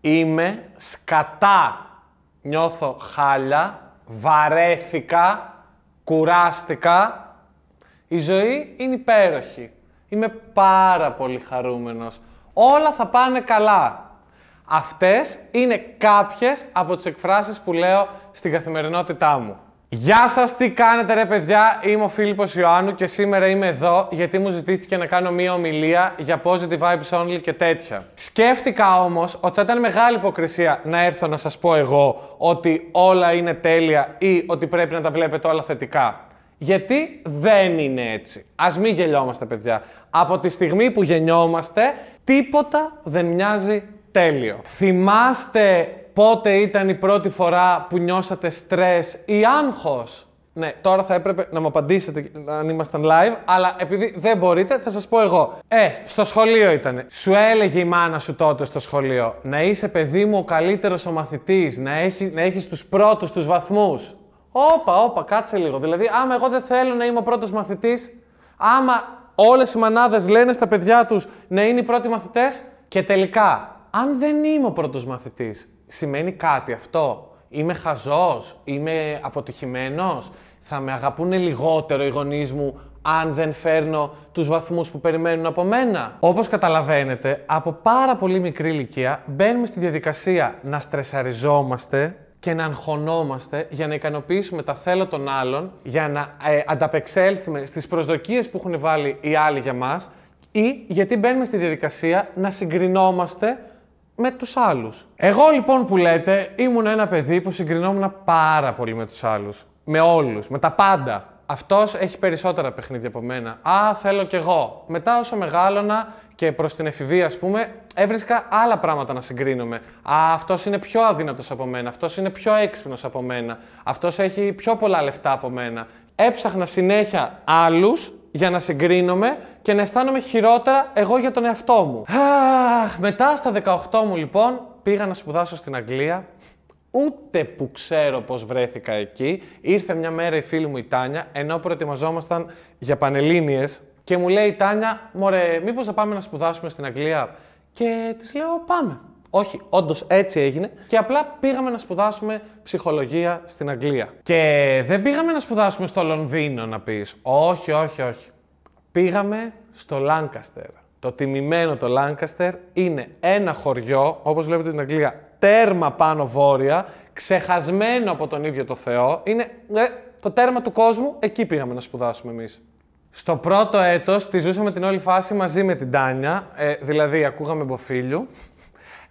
Είμαι σκατά. Νιώθω χάλια, βαρέθηκα, κουράστηκα. Η ζωή είναι υπέροχη. Είμαι πάρα πολύ χαρούμενος. Όλα θα πάνε καλά. Αυτές είναι κάποιες από τις εκφράσεις που λέω στην καθημερινότητά μου. Γεια σας, τι κάνετε ρε παιδιά, είμαι ο Φίλιππος Ιωάννου και σήμερα είμαι εδώ γιατί μου ζητήθηκε να κάνω μία ομιλία για positive vibes only και τέτοια. Σκέφτηκα όμως ότι ήταν μεγάλη υποκρισία να έρθω να σας πω εγώ ότι όλα είναι τέλεια ή ότι πρέπει να τα βλέπετε όλα θετικά. Γιατί δεν είναι έτσι. Ας μην γελιόμαστε παιδιά. Από τη στιγμή που γεννιόμαστε, τίποτα δεν μοιάζει τέλειο. Θυμάστε πότε ήταν η πρώτη φορά που νιώσατε στρες ή άγχος. Ναι, τώρα θα έπρεπε να μου απαντήσετε αν ήμασταν live, αλλά επειδή δεν μπορείτε, θα σας πω εγώ. Ε, στο σχολείο ήταν. Σου έλεγε η μάνα σου τότε στο σχολείο να είσαι παιδί μου ο καλύτερος ο μαθητή, να έχει να έχεις τους πρώτους τους βαθμούς. Όπα, όπα, κάτσε λίγο. Δηλαδή, άμα εγώ δεν θέλω να είμαι ο πρώτος μαθητής, άμα όλες οι μανάδες λένε στα παιδιά τους να είναι οι πρώτοι μαθητές, και τελικά αν δεν είμαι ο πρώτος μαθητής, σημαίνει κάτι αυτό. Είμαι χαζός, είμαι αποτυχημένος, θα με αγαπούν λιγότερο οι γονείς μου αν δεν φέρνω τους βαθμούς που περιμένουν από μένα. Όπως καταλαβαίνετε, από πάρα πολύ μικρή ηλικία μπαίνουμε στη διαδικασία να στρεσαριζόμαστε και να αγχωνόμαστε για να ικανοποιήσουμε τα θέλω των άλλων, για να ε, ανταπεξέλθουμε στις προσδοκίες που έχουν βάλει οι άλλοι για μας ή γιατί μπαίνουμε στη διαδικασία να συγκρινόμαστε με τους άλλους. Εγώ λοιπόν που λέτε ήμουν ένα παιδί που συγκρινόμουν πάρα πολύ με τους άλλους. Με όλους, με τα πάντα. Αυτός έχει περισσότερα παιχνίδια από μένα. Α, θέλω κι εγώ. Μετά, όσο μεγάλωνα και προς την εφηβεία, ας πούμε, έβρισκα άλλα πράγματα να συγκρίνομαι. Α, αυτός είναι πιο αδύνατος από μένα. Αυτός είναι πιο έξυπνος από μένα. Αυτός έχει πιο πολλά λεφτά από μένα. Έψαχνα συνέχεια άλλους για να συγκρίνομαι και να αισθάνομαι χειρότερα εγώ για τον εαυτό μου. Αχ, μετά στα 18 μου λοιπόν πήγα να σπουδάσω στην Αγγλία. Ούτε που ξέρω πώς βρέθηκα εκεί. Ήρθε μια μέρα η φίλη μου η Τάνια, ενώ προετοιμαζόμασταν για Πανελλήνιες και μου λέει η Τάνια, μωρέ, μήπως θα πάμε να σπουδάσουμε στην Αγγλία. Και της λέω, πάμε. Όχι, όντως έτσι έγινε. Και απλά πήγαμε να σπουδάσουμε ψυχολογία στην Αγγλία. Και δεν πήγαμε να σπουδάσουμε στο Λονδίνο, να πεις. Όχι, όχι, όχι. Πήγαμε στο Λάνκαστερ. Το τιμημένο το Λάνκαστερ είναι ένα χωριό, όπως βλέπετε την Αγγλία, τέρμα πάνω βόρεια, ξεχασμένο από τον ίδιο το Θεό. Είναι ε, το τέρμα του κόσμου, εκεί πήγαμε να σπουδάσουμε εμείς. Στο πρώτο έτος τη ζούσαμε την όλη φάση μαζί με την Τάνια, ε, δηλαδή ακούγαμε μποφίλιου,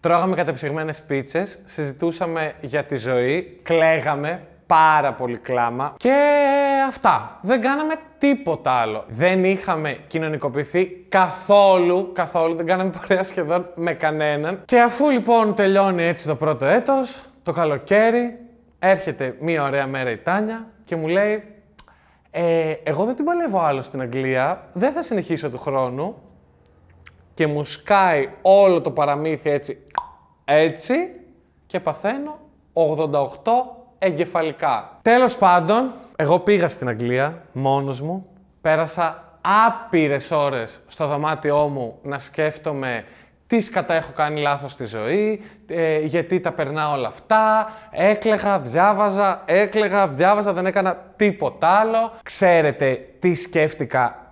Τρώγαμε κατεψυγμένες πίτσες, συζητούσαμε για τη ζωή, κλαίγαμε, πάρα πολύ κλάμα και αυτά. Δεν κάναμε τίποτα άλλο. Δεν είχαμε κοινωνικοποιηθεί καθόλου, καθόλου, δεν κάναμε παρέα σχεδόν με κανέναν. Και αφού λοιπόν τελειώνει έτσι το πρώτο έτος, το καλοκαίρι, έρχεται μία ωραία μέρα η Τάνια και μου λέει «Ε, εγώ δεν την παλεύω άλλο στην Αγγλία, δεν θα συνεχίσω του χρόνου, και μου σκάει όλο το παραμύθι έτσι, έτσι και παθαίνω 88 εγκεφαλικά. Τέλος πάντων, εγώ πήγα στην Αγγλία μόνος μου, πέρασα άπειρες ώρες στο δωμάτιό μου να σκέφτομαι τι σκατά έχω κάνει λάθος στη ζωή, ε, γιατί τα περνάω όλα αυτά, έκλεγα, διάβαζα, έκλεγα, διάβαζα, δεν έκανα τίποτα άλλο. Ξέρετε τι σκέφτηκα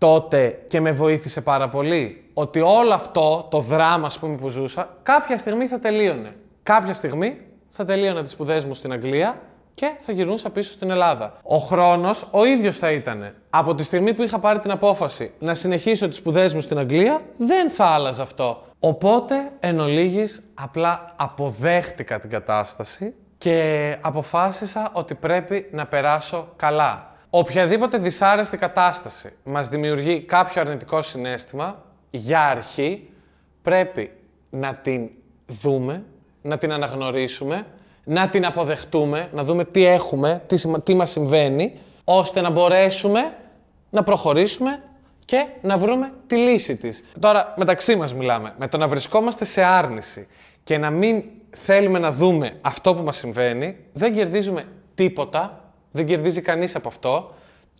τότε και με βοήθησε πάρα πολύ, ότι όλο αυτό το δράμα ας πούμε, που ζούσα, κάποια στιγμή θα τελείωνε. Κάποια στιγμή θα τελείωνα τις σπουδές μου στην Αγγλία και θα γυρνούσα πίσω στην Ελλάδα. Ο χρόνος ο ίδιος θα ήταν. Από τη στιγμή που είχα πάρει την απόφαση να συνεχίσω τις σπουδές μου στην Αγγλία, δεν θα άλλαζα αυτό. Οπότε, εν ολίγης, απλά αποδέχτηκα την κατάσταση και αποφάσισα ότι πρέπει να περάσω καλά. Οποιαδήποτε δυσάρεστη κατάσταση μας δημιουργεί κάποιο αρνητικό συνέστημα, για αρχή πρέπει να την δούμε, να την αναγνωρίσουμε, να την αποδεχτούμε, να δούμε τι έχουμε, τι, τι μας συμβαίνει, ώστε να μπορέσουμε να προχωρήσουμε και να βρούμε τη λύση της. Τώρα, μεταξύ μας μιλάμε, με το να βρισκόμαστε σε άρνηση και να μην θέλουμε να δούμε αυτό που μας συμβαίνει, δεν κερδίζουμε τίποτα δεν κερδίζει κανείς από αυτό.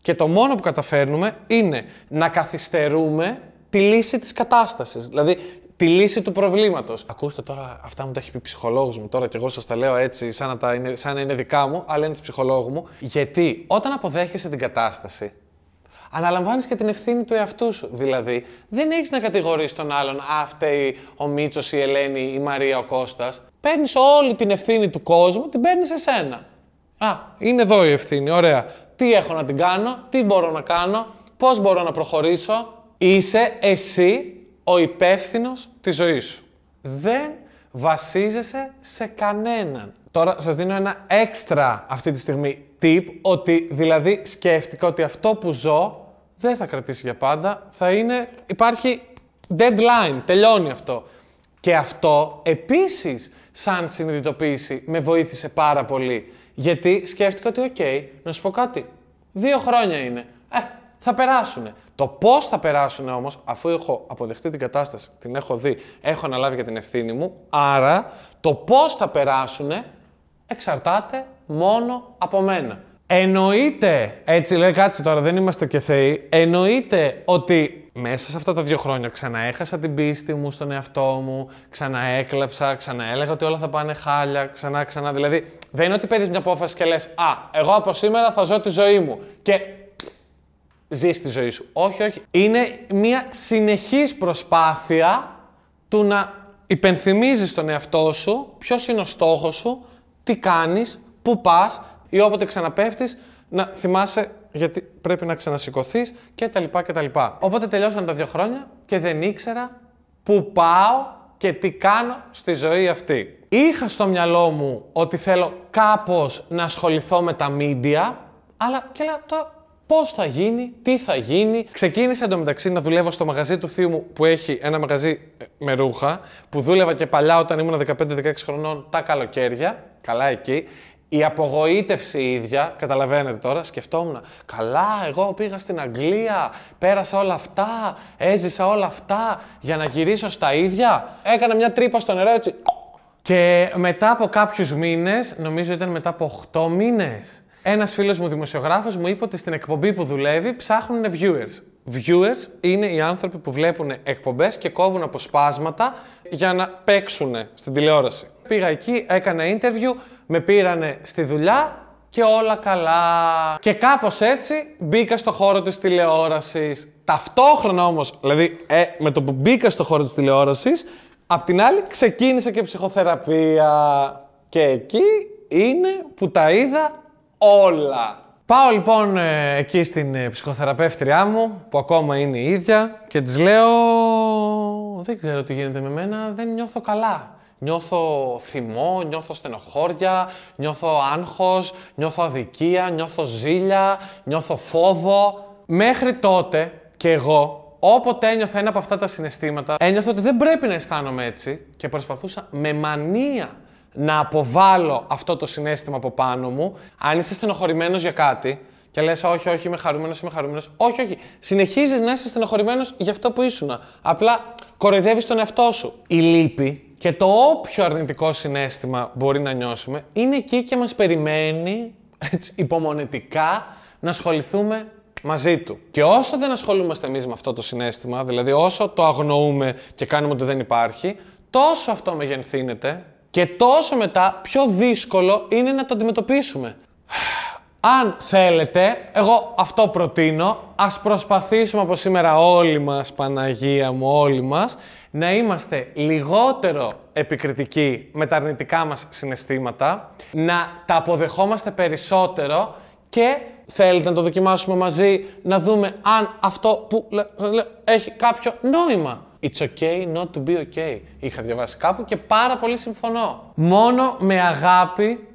Και το μόνο που καταφέρνουμε είναι να καθυστερούμε τη λύση της κατάστασης, Δηλαδή, τη λύση του προβλήματος. Ακούστε τώρα, αυτά μου τα έχει πει ψυχολόγος μου τώρα και εγώ σας τα λέω έτσι, σαν να, τα είναι, σαν να είναι δικά μου, αλλά είναι της ψυχολόγου μου. Γιατί όταν αποδέχεσαι την κατάσταση, αναλαμβάνεις και την ευθύνη του εαυτού σου. Δηλαδή, δεν έχεις να κατηγορήσει τον άλλον, Α, φταίει ο Μίτσος, η Ελένη, η Μαρία, ο Κώστας. Παίρνεις όλη την ευθύνη του κόσμου, την παίρνεις σε σένα. Α, είναι εδώ η ευθύνη. Ωραία. Τι έχω να την κάνω, τι μπορώ να κάνω, πώς μπορώ να προχωρήσω. Είσαι εσύ ο υπεύθυνος της ζωής σου. Δεν βασίζεσαι σε κανέναν. Τώρα σας δίνω ένα έξτρα αυτή τη στιγμή tip, ότι δηλαδή σκέφτηκα ότι αυτό που ζω δεν θα κρατήσει για πάντα, θα είναι, υπάρχει deadline, τελειώνει αυτό. Και αυτό επίσης σαν συνειδητοποίηση με βοήθησε πάρα πολύ γιατί σκέφτηκα ότι, οκ, okay, να σου πω κάτι. Δύο χρόνια είναι. Ε, θα περάσουν. Το πώς θα περάσουν όμως, αφού έχω αποδεχτεί την κατάσταση, την έχω δει, έχω αναλάβει για την ευθύνη μου, άρα το πώς θα περάσουν εξαρτάται μόνο από μένα. Εννοείται, έτσι λέει κάτσε τώρα, δεν είμαστε και θεοί, εννοείται ότι μέσα σε αυτά τα δύο χρόνια ξαναέχασα την πίστη μου στον εαυτό μου, ξαναέκλαψα, ξαναέλεγα ότι όλα θα πάνε χάλια, ξανά, ξανά. Δηλαδή, δεν είναι ότι παίρνεις μια απόφαση και λες: Α, εγώ από σήμερα θα ζω τη ζωή μου. Και ζεις τη ζωή σου. Όχι, όχι. Είναι μια συνεχής προσπάθεια του να υπενθυμίζεις τον εαυτό σου Ποιος είναι ο στόχος σου, τι κάνεις, πού πας ή όποτε ξαναπέφτεις να θυμάσαι γιατί πρέπει να ξανασηκωθείς κτλ. κτλ. Οπότε τελειώσαν τα δύο χρόνια και δεν ήξερα πού πάω και τι κάνω στη ζωή αυτή. Είχα στο μυαλό μου ότι θέλω κάπως να ασχοληθώ με τα media, αλλά και λέω τώρα πώς θα γίνει, τι θα γίνει. Ξεκίνησα εντωμεταξύ να δουλεύω στο μαγαζί του θείου μου που έχει ένα μαγαζί ε, με ρούχα, που δούλευα και παλιά όταν ήμουν 15-16 χρονών τα καλοκαίρια. Καλά εκεί. Η απογοήτευση η ίδια, καταλαβαίνετε τώρα, σκεφτόμουν. Καλά, εγώ πήγα στην Αγγλία, πέρασα όλα αυτά, έζησα όλα αυτά για να γυρίσω στα ίδια. Έκανα μια τρύπα στο νερό έτσι. Και μετά από κάποιους μήνες, νομίζω ήταν μετά από 8 μήνες, ένας φίλος μου δημοσιογράφος μου είπε ότι στην εκπομπή που δουλεύει ψάχνουν viewers. Viewers είναι οι άνθρωποι που βλέπουν εκπομπές και κόβουν αποσπάσματα για να παίξουν στην τηλεόραση πήγα εκεί, έκανα interview, με πήρανε στη δουλειά και όλα καλά. Και κάπως έτσι μπήκα στο χώρο της τηλεόρασης. Ταυτόχρονα όμως, δηλαδή ε, με το που μπήκα στο χώρο της τηλεόρασης, απ' την άλλη ξεκίνησε και ψυχοθεραπεία. Και εκεί είναι που τα είδα όλα. Πάω λοιπόν ε, εκεί στην ε, ψυχοθεραπεύτριά μου, που ακόμα είναι η ίδια, και της λέω δεν ξέρω τι γίνεται με μένα, δεν νιώθω καλά νιώθω θυμό, νιώθω στενοχώρια, νιώθω άγχος, νιώθω αδικία, νιώθω ζήλια, νιώθω φόβο. Μέχρι τότε και εγώ Όποτε ένιωθα ένα από αυτά τα συναισθήματα, ένιωθα ότι δεν πρέπει να αισθάνομαι έτσι και προσπαθούσα με μανία να αποβάλω αυτό το συνέστημα από πάνω μου. Αν είσαι στενοχωρημένος για κάτι και λες, Όχι, όχι, είμαι χαρούμενος, είμαι χαρούμενος. Όχι, όχι. Συνεχίζεις να είσαι στενοχωρημένος για αυτό που ήσουν. Απλά κοροϊδεύεις τον εαυτό σου. Η λύπη και το όποιο αρνητικό συνέστημα μπορεί να νιώσουμε είναι εκεί και μας περιμένει έτσι, υπομονετικά να ασχοληθούμε μαζί του. Και όσο δεν ασχολούμαστε εμείς με αυτό το συνέστημα, δηλαδή όσο το αγνοούμε και κάνουμε ότι δεν υπάρχει, τόσο αυτό μεγενθύνεται και τόσο μετά πιο δύσκολο είναι να το αντιμετωπίσουμε. Αν θέλετε, εγώ αυτό προτείνω, ας προσπαθήσουμε από σήμερα όλοι μας, Παναγία μου, όλοι μας, να είμαστε λιγότερο επικριτικοί με τα αρνητικά μας συναισθήματα, να τα αποδεχόμαστε περισσότερο και θέλετε να το δοκιμάσουμε μαζί, να δούμε αν αυτό που έχει κάποιο νόημα. It's okay not to be okay. Είχα διαβάσει κάπου και πάρα πολύ συμφωνώ. Μόνο με αγάπη,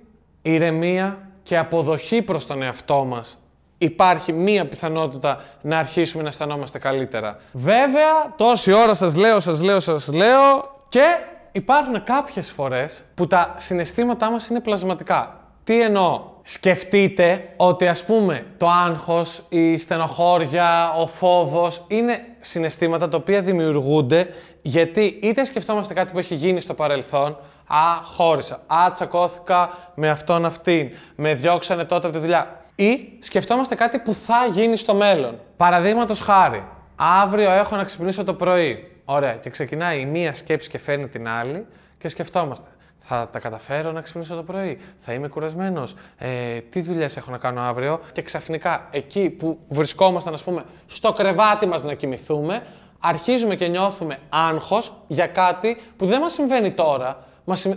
ηρεμία και αποδοχή προς τον εαυτό μας υπάρχει μία πιθανότητα να αρχίσουμε να αισθανόμαστε καλύτερα. Βέβαια, τόση ώρα σας λέω, σας λέω, σας λέω και υπάρχουν κάποιες φορές που τα συναισθήματά μας είναι πλασματικά. Τι εννοώ, σκεφτείτε ότι ας πούμε το άγχος, η στενοχώρια, ο φόβος είναι συναισθήματα τα οποία δημιουργούνται γιατί είτε σκεφτόμαστε κάτι που έχει γίνει στο παρελθόν, α, χώρισα, α, τσακώθηκα με αυτόν αυτήν, με διώξανε τότε από τη δουλειά ή σκεφτόμαστε κάτι που θα γίνει στο μέλλον. Παραδείγματος χάρη, αύριο έχω να ξυπνήσω το πρωί. Ωραία, και ξεκινάει η μία σκέψη και φέρνει την άλλη και σκεφτόμαστε θα τα καταφέρω να ξυπνήσω το πρωί, θα είμαι κουρασμένος, ε, τι δουλειές έχω να κάνω αύριο. Και ξαφνικά εκεί που βρισκόμασταν, ας πούμε, στο κρεβάτι μας να κοιμηθούμε, αρχίζουμε και νιώθουμε άγχος για κάτι που δεν μας συμβαίνει τώρα,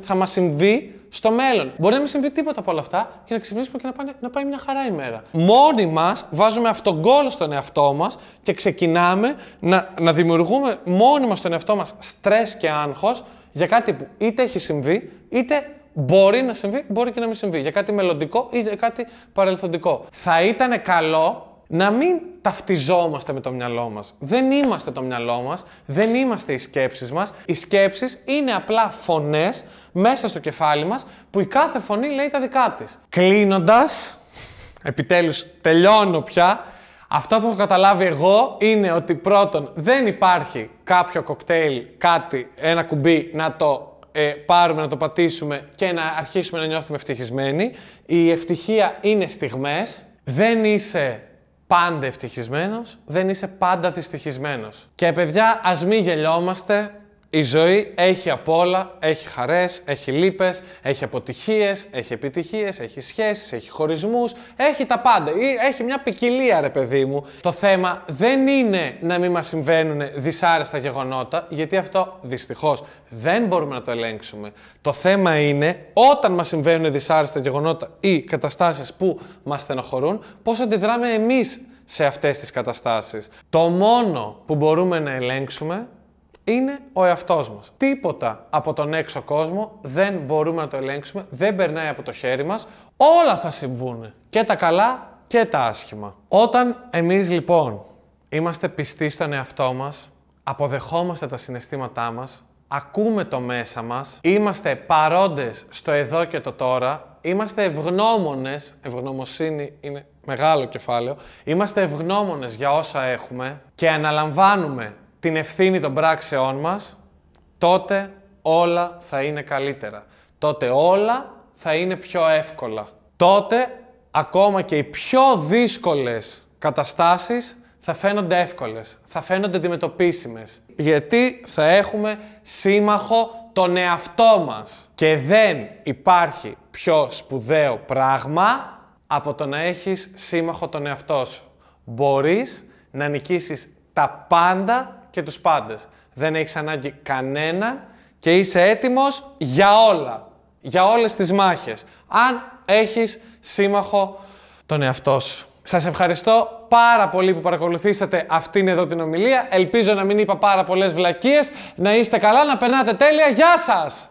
θα μα συμβεί στο μέλλον. Μπορεί να μην συμβεί τίποτα από όλα αυτά και να ξυπνήσουμε και να πάει, να πάει μια χαρά η μέρα. Μόνοι μας βάζουμε αυτόν κόλλο στον εαυτό μας και ξεκινάμε να, να δημιουργούμε μόνοι μας στον εαυτό μας στρες και άγχος για κάτι που είτε έχει συμβεί, είτε μπορεί να συμβεί, μπορεί και να μην συμβεί. Για κάτι μελλοντικό ή για κάτι παρελθοντικό. Θα ήταν καλό να μην ταυτιζόμαστε με το μυαλό μας. Δεν είμαστε το μυαλό μας, δεν είμαστε οι σκέψεις μας. Οι σκέψεις είναι απλά φωνές μέσα στο κεφάλι μας που η κάθε φωνή λέει τα δικά της. Κλείνοντας, επιτέλους τελειώνω πια. Αυτό που έχω καταλάβει εγώ είναι ότι πρώτον δεν υπάρχει κάποιο κοκτέιλ, κάτι, ένα κουμπί να το ε, πάρουμε, να το πατήσουμε και να αρχίσουμε να νιώθουμε ευτυχισμένοι. Η ευτυχία είναι στιγμές, δεν είσαι πάντα ευτυχισμένος, δεν είσαι πάντα δυστυχισμένος. Και παιδιά, ας μην γελιόμαστε, η ζωή έχει απ' όλα, έχει χαρές, έχει λύπες, έχει αποτυχίες, έχει επιτυχίες, έχει σχέσεις, έχει χωρισμούς, έχει τα πάντα. Έχει μια ποικιλία ρε παιδί μου. Το θέμα δεν είναι να μην μας συμβαίνουν δυσάρεστα γεγονότα, γιατί αυτό δυστυχώς δεν μπορούμε να το ελέγξουμε. Το θέμα είναι όταν μας συμβαίνουν δυσάρεστα γεγονότα ή καταστάσεις που μας στενοχωρούν, πώς αντιδράμε εμείς σε αυτές τις καταστάσεις. Το μόνο που μπορούμε να ελέγξουμε είναι ο εαυτός μας. Τίποτα από τον έξω κόσμο δεν μπορούμε να το ελέγξουμε, δεν περνάει από το χέρι μας. Όλα θα συμβούν. Και τα καλά και τα άσχημα. Όταν εμείς λοιπόν είμαστε πιστοί στον εαυτό μας, αποδεχόμαστε τα συναισθήματά μας, ακούμε το μέσα μας, είμαστε παρόντες στο εδώ και το τώρα, είμαστε ευγνώμονες, ευγνωμοσύνη είναι μεγάλο κεφάλαιο, είμαστε ευγνώμονες για όσα έχουμε και αναλαμβάνουμε την ευθύνη των πράξεών μας, τότε όλα θα είναι καλύτερα. Τότε όλα θα είναι πιο εύκολα. Τότε ακόμα και οι πιο δύσκολες καταστάσεις θα φαίνονται εύκολες, θα φαίνονται αντιμετωπίσιμες. Γιατί θα έχουμε σύμμαχο τον εαυτό μας. Και δεν υπάρχει πιο σπουδαίο πράγμα από το να έχεις σύμμαχο τον εαυτό σου. Μπορείς να νικήσεις τα πάντα και τους πάντες. Δεν έχεις ανάγκη κανένα και είσαι έτοιμος για όλα. Για όλες τις μάχες. Αν έχεις σύμμαχο τον εαυτό σου. Σας ευχαριστώ πάρα πολύ που παρακολουθήσατε αυτήν εδώ την ομιλία. Ελπίζω να μην είπα πάρα πολλές βλακίες. Να είστε καλά, να περνάτε τέλεια. Γεια σας!